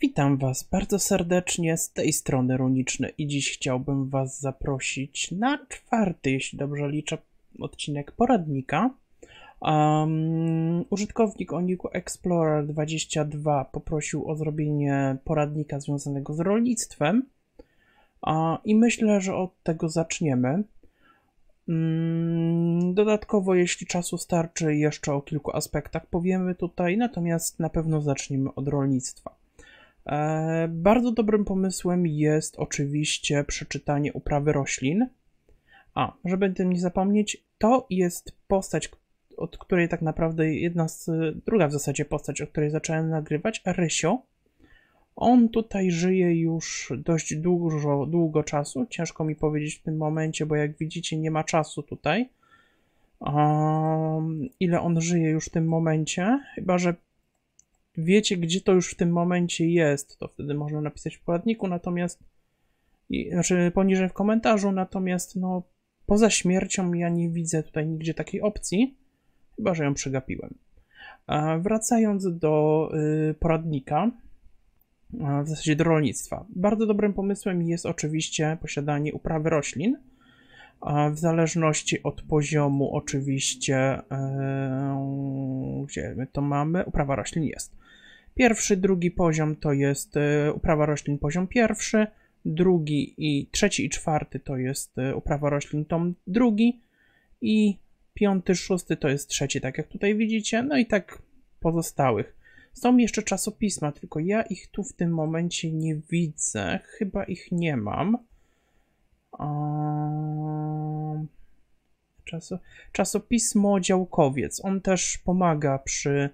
Witam Was bardzo serdecznie z tej strony Runiczny i dziś chciałbym Was zaprosić na czwarty, jeśli dobrze liczę, odcinek poradnika. Um, użytkownik Oniku Explorer22 poprosił o zrobienie poradnika związanego z rolnictwem um, i myślę, że od tego zaczniemy. Um, dodatkowo, jeśli czasu starczy, jeszcze o kilku aspektach powiemy tutaj, natomiast na pewno zaczniemy od rolnictwa. E, bardzo dobrym pomysłem jest oczywiście przeczytanie uprawy roślin. A, żeby tym nie zapomnieć, to jest postać, od której tak naprawdę jedna z, druga w zasadzie postać, o której zacząłem nagrywać, Rysio. On tutaj żyje już dość dużo, długo czasu. Ciężko mi powiedzieć w tym momencie, bo jak widzicie, nie ma czasu tutaj. Um, ile on żyje już w tym momencie? Chyba, że wiecie, gdzie to już w tym momencie jest, to wtedy można napisać w poradniku, natomiast, i, znaczy poniżej w komentarzu, natomiast no, poza śmiercią ja nie widzę tutaj nigdzie takiej opcji, chyba że ją przegapiłem. A wracając do y, poradnika, w zasadzie do rolnictwa. Bardzo dobrym pomysłem jest oczywiście posiadanie uprawy roślin, w zależności od poziomu oczywiście, yy, gdzie my to mamy, uprawa roślin jest. Pierwszy, drugi poziom to jest e, uprawa roślin poziom pierwszy, drugi i trzeci i czwarty to jest e, uprawa roślin tom drugi i piąty, szósty to jest trzeci, tak jak tutaj widzicie, no i tak pozostałych. Są jeszcze czasopisma, tylko ja ich tu w tym momencie nie widzę, chyba ich nie mam. Ehm, czasopismo Działkowiec, on też pomaga przy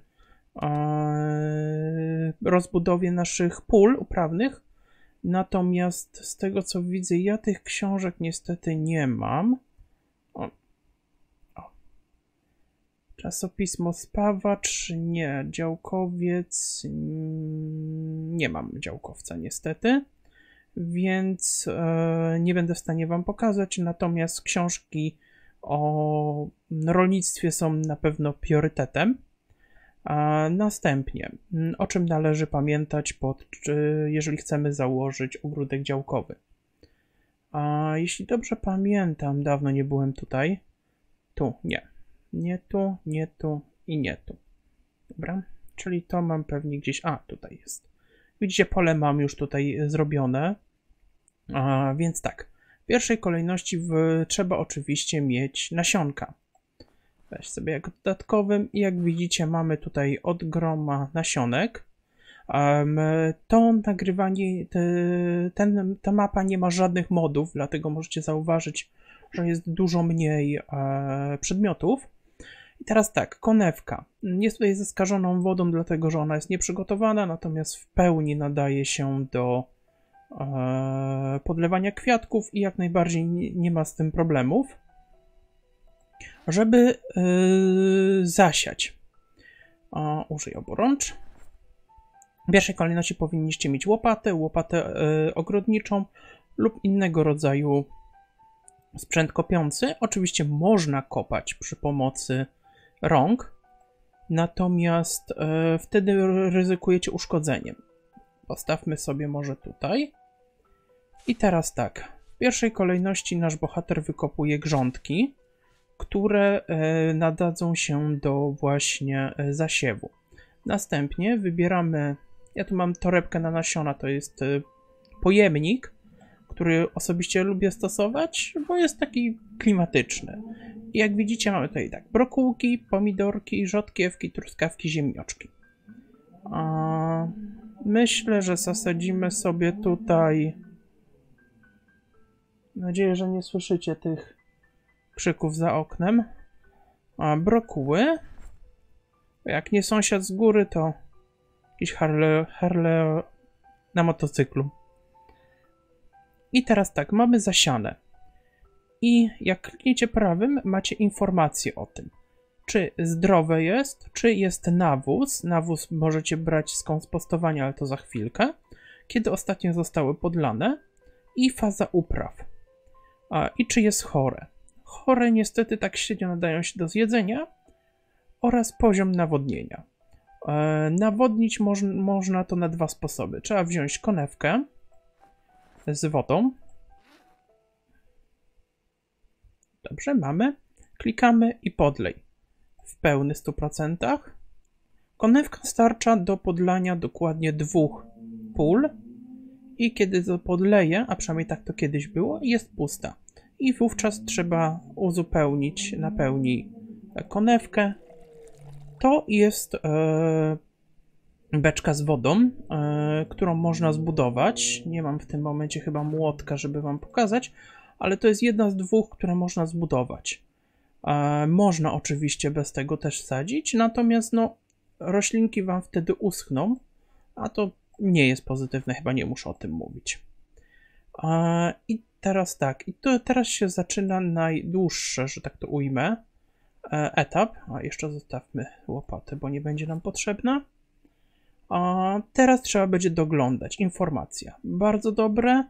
E, rozbudowie naszych pól uprawnych. Natomiast z tego co widzę, ja tych książek niestety nie mam. O. O. Czasopismo Spawacz, nie. Działkowiec, mm, nie mam działkowca niestety. Więc e, nie będę w stanie Wam pokazać, natomiast książki o mm, rolnictwie są na pewno priorytetem. A następnie, mm, o czym należy pamiętać, pod, jeżeli chcemy założyć ogródek działkowy. A jeśli dobrze pamiętam, dawno nie byłem tutaj. Tu, nie. Nie tu, nie tu i nie tu. Dobra, czyli to mam pewnie gdzieś... A, tutaj jest. Widzicie, pole mam już tutaj e, zrobione. A, więc tak, w pierwszej kolejności w... trzeba oczywiście mieć nasionka. Weź sobie jako dodatkowym i jak widzicie mamy tutaj od groma nasionek. Um, to nagrywanie, te, ten, ta mapa nie ma żadnych modów, dlatego możecie zauważyć, że jest dużo mniej e, przedmiotów. I teraz tak, konewka. Jest tutaj zaskażoną wodą, dlatego że ona jest nieprzygotowana, natomiast w pełni nadaje się do e, podlewania kwiatków i jak najbardziej nie, nie ma z tym problemów żeby yy, zasiać. O, obu oborącz. W pierwszej kolejności powinniście mieć łopatę, łopatę yy, ogrodniczą lub innego rodzaju sprzęt kopiący. Oczywiście można kopać przy pomocy rąk, natomiast yy, wtedy ryzykujecie uszkodzeniem. Postawmy sobie może tutaj. I teraz tak. W pierwszej kolejności nasz bohater wykopuje grządki które e, nadadzą się do właśnie e, zasiewu. Następnie wybieramy, ja tu mam torebkę na nasiona, to jest e, pojemnik, który osobiście lubię stosować, bo jest taki klimatyczny. I jak widzicie mamy tutaj tak brokułki, pomidorki, rzodkiewki, truskawki, ziemniaczki. myślę, że zasadzimy sobie tutaj... Mam nadzieję, że nie słyszycie tych krzyków za oknem. A brokuły? Jak nie sąsiad z góry, to jakiś Harle, Harle na motocyklu. I teraz tak, mamy zasiane. I jak klikniecie prawym, macie informację o tym. Czy zdrowe jest, czy jest nawóz. Nawóz możecie brać z kompostowania, ale to za chwilkę. Kiedy ostatnio zostały podlane. I faza upraw. I czy jest chore chore niestety tak średnio nadają się do zjedzenia oraz poziom nawodnienia. E, nawodnić moż, można to na dwa sposoby. Trzeba wziąć konewkę z wodą. Dobrze, mamy. Klikamy i podlej w pełny 100%. Konewka starcza do podlania dokładnie dwóch pól i kiedy to podleję, a przynajmniej tak to kiedyś było, jest pusta i wówczas trzeba uzupełnić, napełni konewkę. To jest e, beczka z wodą, e, którą można zbudować. Nie mam w tym momencie chyba młotka, żeby wam pokazać, ale to jest jedna z dwóch, które można zbudować. E, można oczywiście bez tego też sadzić, natomiast no, roślinki wam wtedy uschną, a to nie jest pozytywne, chyba nie muszę o tym mówić. I teraz tak, i to teraz się zaczyna najdłuższy, że tak to ujmę, e, etap. A jeszcze zostawmy łopatę, bo nie będzie nam potrzebna. A teraz trzeba będzie doglądać. Informacja. Bardzo dobre.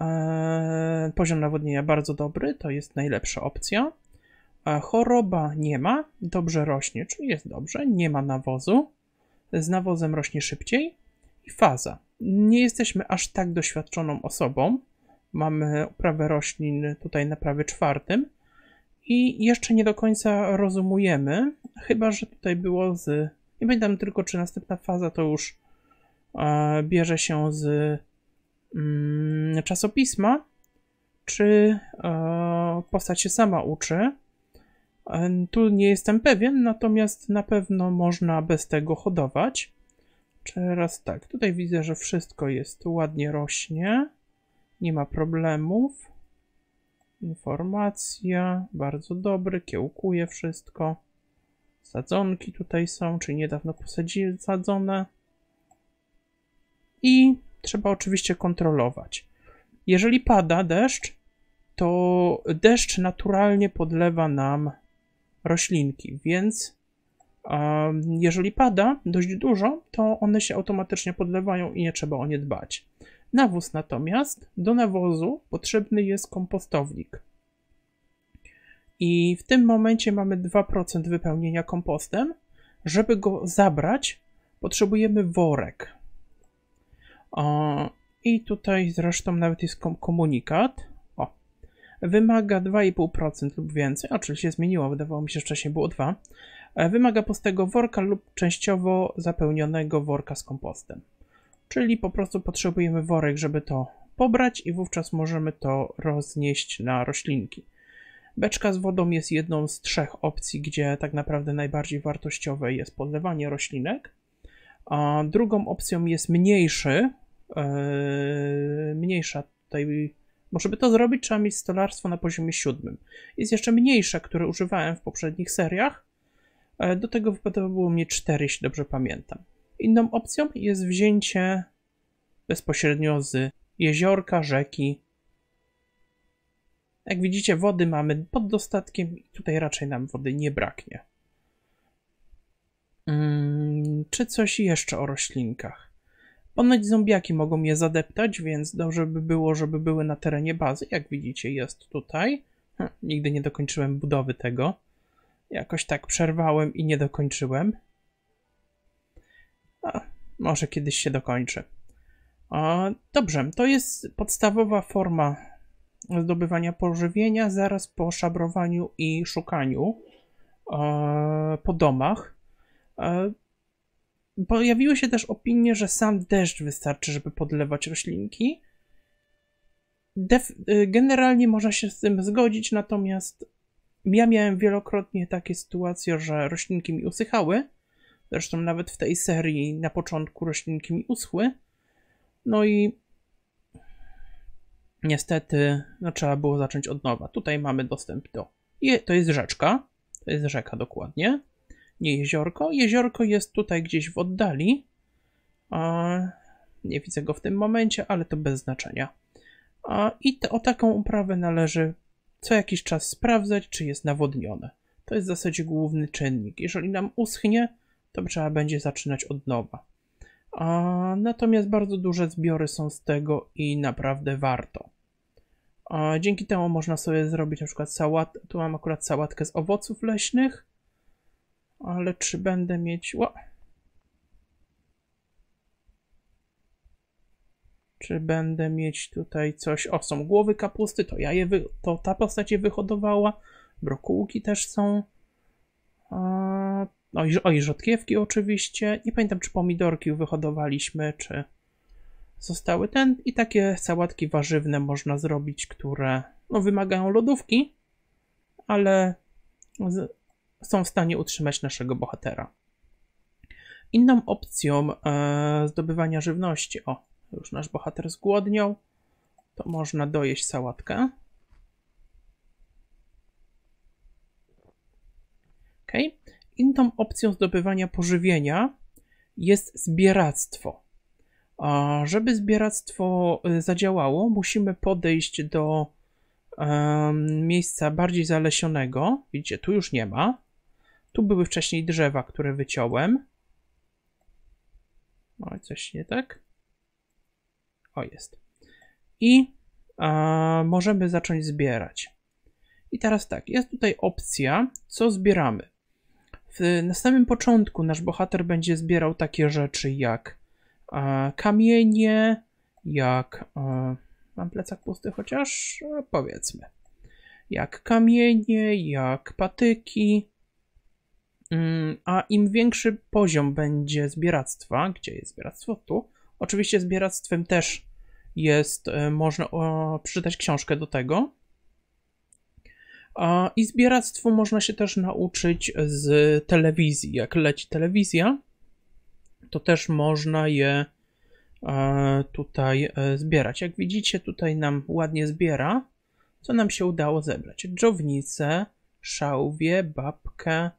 E, poziom nawodnienia bardzo dobry, to jest najlepsza opcja. E, choroba nie ma, dobrze rośnie, czyli jest dobrze, nie ma nawozu. Z nawozem rośnie szybciej i faza. Nie jesteśmy aż tak doświadczoną osobą. Mamy uprawę roślin tutaj na prawie czwartym i jeszcze nie do końca rozumujemy, chyba że tutaj było z. Nie pamiętam tylko, czy następna faza to już e, bierze się z mm, czasopisma, czy e, postać się sama uczy. E, tu nie jestem pewien, natomiast na pewno można bez tego hodować. Teraz tak, tutaj widzę, że wszystko jest ładnie rośnie. Nie ma problemów. Informacja, bardzo dobry, kiełkuje wszystko. Sadzonki tutaj są, czyli niedawno posadzi, sadzone. I trzeba oczywiście kontrolować. Jeżeli pada deszcz, to deszcz naturalnie podlewa nam roślinki, więc jeżeli pada dość dużo, to one się automatycznie podlewają i nie trzeba o nie dbać. Nawóz natomiast, do nawozu potrzebny jest kompostownik. I w tym momencie mamy 2% wypełnienia kompostem. Żeby go zabrać, potrzebujemy worek. I tutaj zresztą nawet jest komunikat. O. Wymaga 2,5% lub więcej. Oczywiście zmieniło, wydawało mi się, że wcześniej było 2. E, wymaga pustego worka lub częściowo zapełnionego worka z kompostem. Czyli po prostu potrzebujemy worek, żeby to pobrać i wówczas możemy to roznieść na roślinki. Beczka z wodą jest jedną z trzech opcji, gdzie tak naprawdę najbardziej wartościowe jest podlewanie roślinek. A drugą opcją jest mniejszy, yy, mniejsza tutaj, bo żeby to zrobić trzeba mieć stolarstwo na poziomie siódmym. Jest jeszcze mniejsza, które używałem w poprzednich seriach, E, do tego było mnie 4, jeśli dobrze pamiętam. Inną opcją jest wzięcie bezpośrednio z jeziorka, rzeki. Jak widzicie, wody mamy pod dostatkiem i tutaj raczej nam wody nie braknie. Hmm, czy coś jeszcze o roślinkach? Ponoć zombiaki mogą je zadeptać, więc dobrze no, by było, żeby były na terenie bazy. Jak widzicie, jest tutaj. Hm, nigdy nie dokończyłem budowy tego. Jakoś tak przerwałem i nie dokończyłem. A, może kiedyś się dokończy. A, dobrze, to jest podstawowa forma zdobywania pożywienia zaraz po szabrowaniu i szukaniu e, po domach. E, pojawiły się też opinie, że sam deszcz wystarczy, żeby podlewać roślinki. Def y, generalnie można się z tym zgodzić, natomiast ja miałem wielokrotnie takie sytuacje, że roślinki mi usychały. Zresztą nawet w tej serii na początku roślinki mi uschły. No i niestety no, trzeba było zacząć od nowa. Tutaj mamy dostęp do. Je, to jest rzeczka. To jest rzeka dokładnie. Nie jeziorko. Jeziorko jest tutaj gdzieś w oddali. A, nie widzę go w tym momencie, ale to bez znaczenia. A, I to, o taką uprawę należy co jakiś czas sprawdzać, czy jest nawodnione. To jest w zasadzie główny czynnik. Jeżeli nam uschnie, to trzeba będzie zaczynać od nowa. A, natomiast bardzo duże zbiory są z tego i naprawdę warto. A, dzięki temu można sobie zrobić na przykład sałatę. Tu mam akurat sałatkę z owoców leśnych, ale czy będę mieć. Ła, Czy będę mieć tutaj coś? O, są głowy kapusty, to ja je wy... to ta postać je wyhodowała. Brokułki też są. A... O, no i, o, i rzodkiewki oczywiście. Nie pamiętam, czy pomidorki wyhodowaliśmy, czy zostały ten. I takie sałatki warzywne można zrobić, które no, wymagają lodówki, ale z... są w stanie utrzymać naszego bohatera. Inną opcją e, zdobywania żywności, o, już nasz bohater zgłodniał. To można dojeść sałatkę. Ok. Inną opcją zdobywania pożywienia jest zbieractwo. A żeby zbieractwo y, zadziałało, musimy podejść do um, miejsca bardziej zalesionego. Widzicie, tu już nie ma. Tu były wcześniej drzewa, które wyciąłem. No i coś nie tak. O, jest. I e, możemy zacząć zbierać. I teraz tak, jest tutaj opcja, co zbieramy. W, na samym początku nasz bohater będzie zbierał takie rzeczy jak e, kamienie, jak... E, mam plecak pusty chociaż? powiedzmy. Jak kamienie, jak patyki, mm, a im większy poziom będzie zbieractwa, gdzie jest zbieractwo? Tu. Oczywiście zbieractwem też jest, e, można przeczytać książkę do tego. A, I zbieractwo można się też nauczyć z telewizji. Jak leci telewizja, to też można je e, tutaj e, zbierać. Jak widzicie, tutaj nam ładnie zbiera, co nam się udało zebrać. Dżownicę, szałwie, babkę,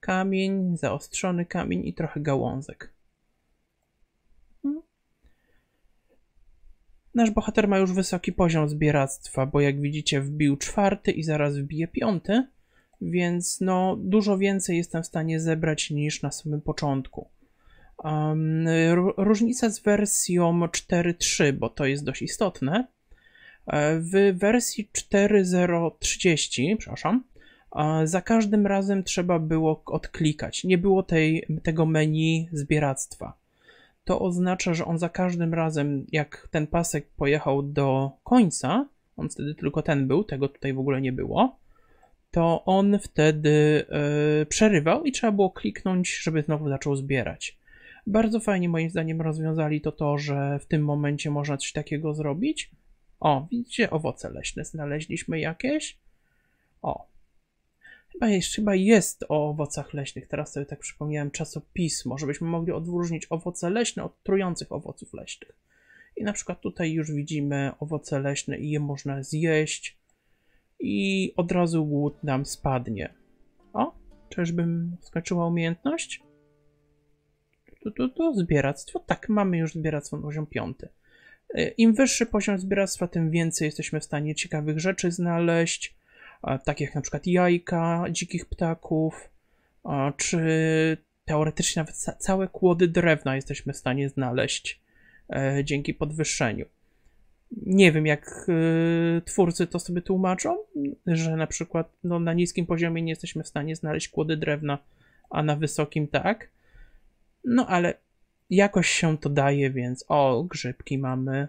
kamień, zaostrzony kamień i trochę gałązek. Nasz bohater ma już wysoki poziom zbieractwa, bo jak widzicie wbił czwarty i zaraz wbije piąty, więc no dużo więcej jestem w stanie zebrać niż na samym początku. Um, różnica z wersją 4.3, bo to jest dość istotne. E, w wersji 4.0.30, przepraszam, e, za każdym razem trzeba było odklikać. Nie było tej, tego menu zbieractwa to oznacza, że on za każdym razem, jak ten pasek pojechał do końca, on wtedy tylko ten był, tego tutaj w ogóle nie było, to on wtedy yy, przerywał i trzeba było kliknąć, żeby znowu zaczął zbierać. Bardzo fajnie moim zdaniem rozwiązali to to, że w tym momencie można coś takiego zrobić. O, widzicie, owoce leśne znaleźliśmy jakieś. O, Chyba jest, chyba jest o owocach leśnych, teraz sobie tak przypomniałem, czasopismo, żebyśmy mogli odróżnić owoce leśne od trujących owoców leśnych. I na przykład tutaj już widzimy owoce leśne i je można zjeść i od razu głód nam spadnie. O, czyżbym skończyła umiejętność? Tu, tu, tu, zbieractwo. Tak, mamy już zbieractwo na poziom piąty. Y, Im wyższy poziom zbieractwa, tym więcej jesteśmy w stanie ciekawych rzeczy znaleźć takich jak na przykład jajka dzikich ptaków, czy teoretycznie nawet całe kłody drewna jesteśmy w stanie znaleźć e, dzięki podwyższeniu. Nie wiem, jak e, twórcy to sobie tłumaczą, że na przykład no, na niskim poziomie nie jesteśmy w stanie znaleźć kłody drewna, a na wysokim tak. No ale jakoś się to daje, więc o, grzybki mamy.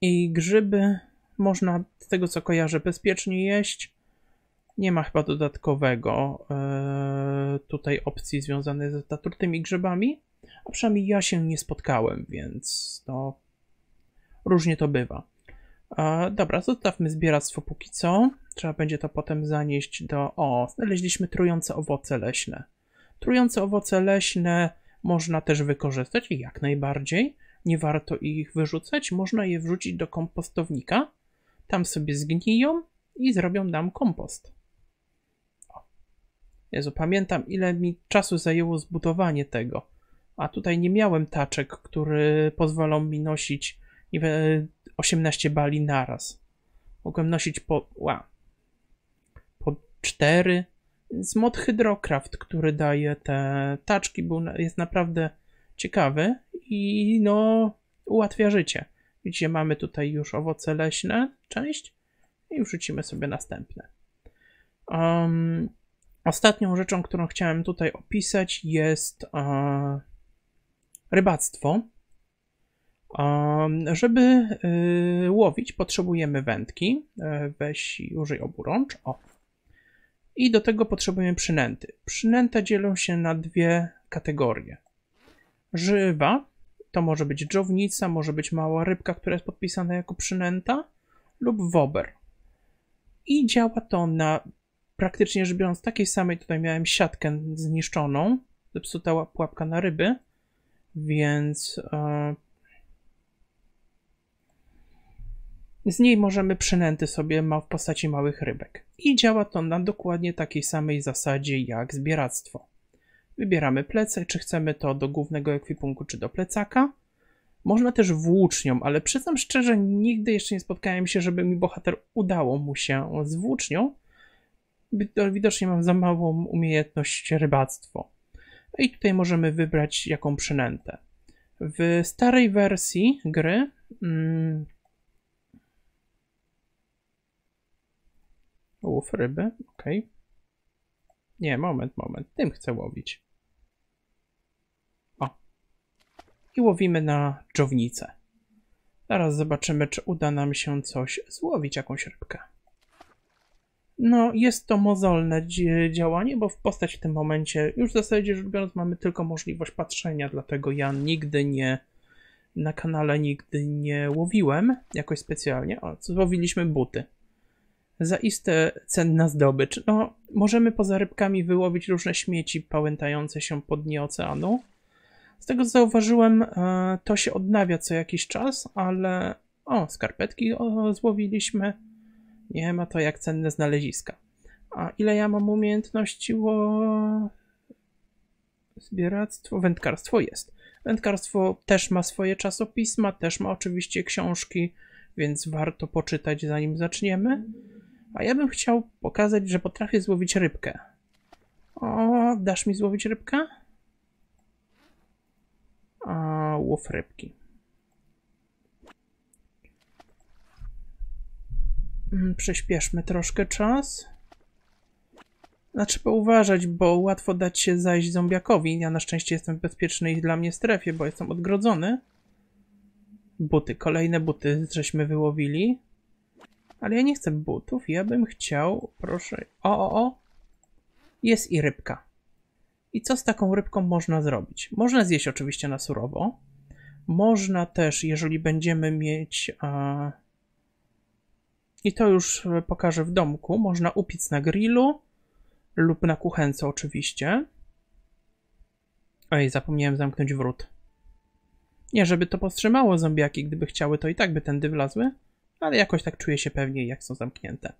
I grzyby można, z tego co kojarzę, bezpiecznie jeść. Nie ma chyba dodatkowego yy, tutaj opcji związanej z zatrutymi grzybami, a przynajmniej ja się nie spotkałem, więc to różnie to bywa. E, dobra, zostawmy zbieractwo póki co. Trzeba będzie to potem zanieść do... O, znaleźliśmy trujące owoce leśne. Trujące owoce leśne można też wykorzystać jak najbardziej. Nie warto ich wyrzucać, można je wrzucić do kompostownika tam sobie zgniją i zrobią nam kompost. O. Jezu, pamiętam ile mi czasu zajęło zbudowanie tego. A tutaj nie miałem taczek, które pozwolą mi nosić 18 bali naraz. Mogłem nosić po, ła, po 4. Z mod Hydrocraft, który daje te taczki, był, jest naprawdę ciekawy i no ułatwia życie gdzie mamy tutaj już owoce leśne, część i wrzucimy sobie następne. Um, ostatnią rzeczą, którą chciałem tutaj opisać jest um, rybactwo. Um, żeby y, łowić potrzebujemy wędki, e, weź i użyj obu rącz, o. I do tego potrzebujemy przynęty. Przynęta dzielą się na dwie kategorie. Żywa, to może być dżownica, może być mała rybka, która jest podpisana jako przynęta lub wober. I działa to na praktycznie rzecz biorąc takiej samej, tutaj miałem siatkę zniszczoną, zepsuta pułapka na ryby, więc e, z niej możemy przynęty sobie ma w postaci małych rybek. I działa to na dokładnie takiej samej zasadzie jak zbieractwo. Wybieramy plecak czy chcemy to do głównego ekwipunku, czy do plecaka. Można też włócznią, ale przyznam szczerze, nigdy jeszcze nie spotkałem się, żeby mi bohater udało mu się z włócznią. Widocznie mam za małą umiejętność rybactwo. No i tutaj możemy wybrać jaką przynętę. W starej wersji gry mm, ryby, ok. Nie, moment, moment. Tym chcę łowić. i łowimy na dżownicę. Zaraz zobaczymy, czy uda nam się coś złowić, jakąś rybkę. No, jest to mozolne działanie, bo w postać w tym momencie, już w zasadzie rzecz biorąc, mamy tylko możliwość patrzenia, dlatego ja nigdy nie, na kanale nigdy nie łowiłem jakoś specjalnie. O, złowiliśmy buty. Zaiste cenna zdobycz. No, możemy poza rybkami wyłowić różne śmieci pałętające się po dnie oceanu. Z tego co zauważyłem, e, to się odnawia co jakiś czas, ale o, skarpetki złowiliśmy. Nie ma to jak cenne znaleziska. A ile ja mam umiejętności? Ło... Zbieractwo, wędkarstwo jest. Wędkarstwo też ma swoje czasopisma, też ma oczywiście książki, więc warto poczytać zanim zaczniemy. A ja bym chciał pokazać, że potrafię złowić rybkę. O, dasz mi złowić rybkę? a łow rybki. Mhm, przyspieszmy troszkę czas. Znaczy uważać, bo łatwo dać się zajść zombiakowi. Ja na szczęście jestem w bezpiecznej dla mnie strefie, bo jestem odgrodzony. Buty, kolejne buty żeśmy wyłowili. Ale ja nie chcę butów, ja bym chciał, proszę... O, o, o! Jest i rybka. I co z taką rybką można zrobić? Można zjeść oczywiście na surowo. Można też, jeżeli będziemy mieć. A... I to już pokażę w domku. Można upiec na grillu lub na kuchence, oczywiście. Oj, zapomniałem zamknąć wrót. Nie, żeby to powstrzymało zombiaki, gdyby chciały, to i tak by tędy wlazły, ale jakoś tak czuję się pewniej, jak są zamknięte.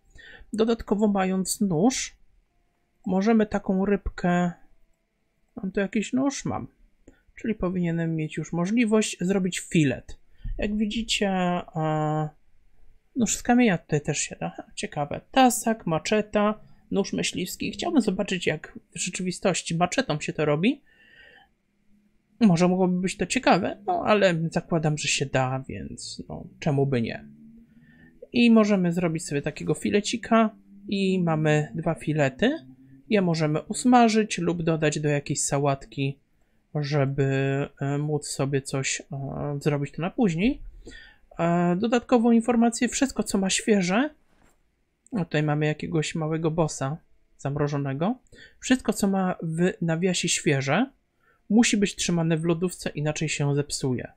Dodatkowo mając nóż, możemy taką rybkę Mam tu jakiś nóż mam, czyli powinienem mieć już możliwość zrobić filet. Jak widzicie, nóż z kamienia tutaj też się da. Ciekawe. Tasak, maczeta, nóż myśliwski. Chciałbym zobaczyć, jak w rzeczywistości maczetą się to robi. Może mogłoby być to ciekawe, no ale zakładam, że się da, więc no, czemu by nie. I możemy zrobić sobie takiego filecika i mamy dwa filety. Je możemy usmażyć lub dodać do jakiejś sałatki, żeby e, móc sobie coś e, zrobić to na później. E, dodatkową informację, wszystko co ma świeże, tutaj mamy jakiegoś małego bossa zamrożonego, wszystko co ma w nawiasie świeże, musi być trzymane w lodówce, inaczej się zepsuje.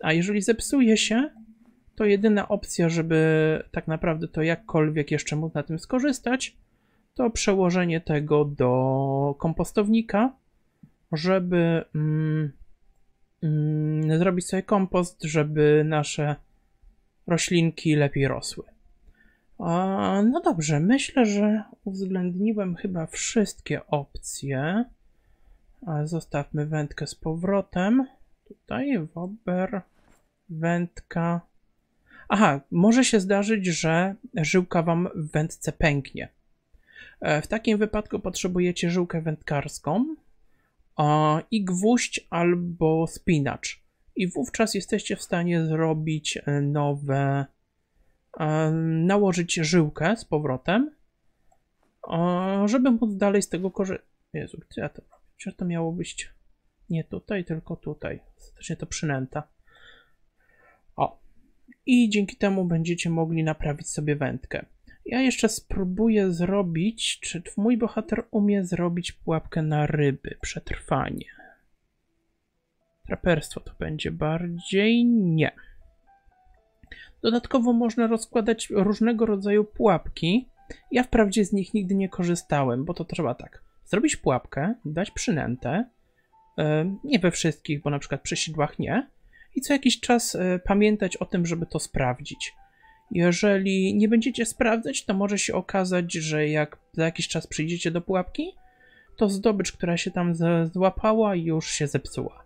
A jeżeli zepsuje się, to jedyna opcja, żeby tak naprawdę to jakkolwiek jeszcze móc na tym skorzystać, to przełożenie tego do kompostownika, żeby mm, mm, zrobić sobie kompost, żeby nasze roślinki lepiej rosły. A, no dobrze, myślę, że uwzględniłem chyba wszystkie opcje. zostawmy wędkę z powrotem. Tutaj wober, wędka. Aha, może się zdarzyć, że żyłka Wam w wędce pęknie. E, w takim wypadku potrzebujecie żyłkę wędkarską i gwóźdź albo spinacz. I wówczas jesteście w stanie zrobić e, nowe, e, nałożyć żyłkę z powrotem, żeby móc dalej z tego korzystać. Jezu, co ja to, gdzie to miało być? Nie tutaj, tylko tutaj. Ostatecznie to przynęta. O. I dzięki temu będziecie mogli naprawić sobie wędkę. Ja jeszcze spróbuję zrobić, czy mój bohater umie zrobić pułapkę na ryby, przetrwanie. Traperstwo to będzie bardziej nie. Dodatkowo można rozkładać różnego rodzaju pułapki. Ja wprawdzie z nich nigdy nie korzystałem, bo to trzeba tak. Zrobić pułapkę, dać przynętę, e, nie we wszystkich, bo na przykład przy sidłach nie. I co jakiś czas e, pamiętać o tym, żeby to sprawdzić. Jeżeli nie będziecie sprawdzać, to może się okazać, że jak za jakiś czas przyjdziecie do pułapki, to zdobycz, która się tam złapała, już się zepsuła.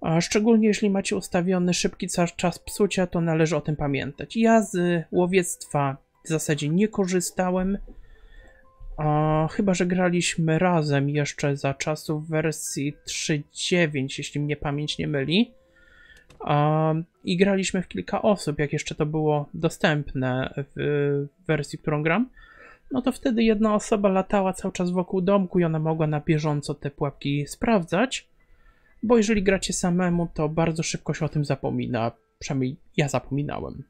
A szczególnie jeśli macie ustawiony szybki czas psucia, to należy o tym pamiętać. Ja z łowiectwa w zasadzie nie korzystałem, a, chyba, że graliśmy razem jeszcze za czasów wersji 3.9, jeśli mnie pamięć nie myli. I graliśmy w kilka osób, jak jeszcze to było dostępne w, w wersji, którą gram. No to wtedy jedna osoba latała cały czas wokół domku i ona mogła na bieżąco te pułapki sprawdzać. Bo jeżeli gracie samemu, to bardzo szybko się o tym zapomina. Przynajmniej ja zapominałem.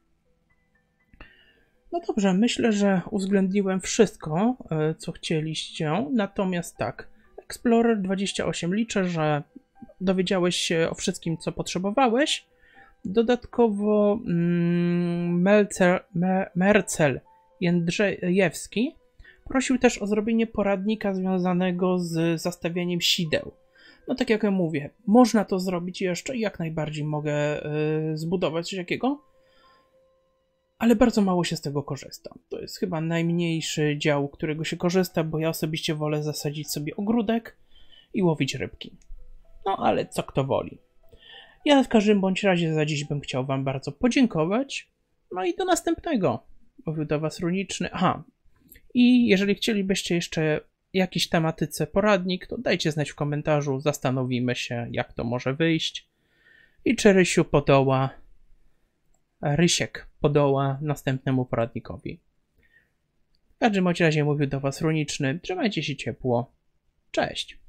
No dobrze, myślę, że uwzględniłem wszystko, e, co chcieliście. Natomiast tak, Explorer 28 liczę, że dowiedziałeś się o wszystkim, co potrzebowałeś. Dodatkowo mm, Melcer, Mercel Jędrzejewski prosił też o zrobienie poradnika związanego z zastawianiem sideł. No tak jak ja mówię, można to zrobić jeszcze i jak najbardziej mogę y, zbudować coś takiego, ale bardzo mało się z tego korzysta. To jest chyba najmniejszy dział, którego się korzysta, bo ja osobiście wolę zasadzić sobie ogródek i łowić rybki. No ale co kto woli. Ja w każdym bądź razie za dziś bym chciał Wam bardzo podziękować. No i do następnego. Mówił do Was Runiczny. Aha. I jeżeli chcielibyście jeszcze jakiejś tematyce poradnik, to dajcie znać w komentarzu. Zastanowimy się, jak to może wyjść. I czy Rysiu podoła, Rysiek podoła następnemu poradnikowi. W każdym razie mówił do Was Runiczny. Trzymajcie się ciepło. Cześć.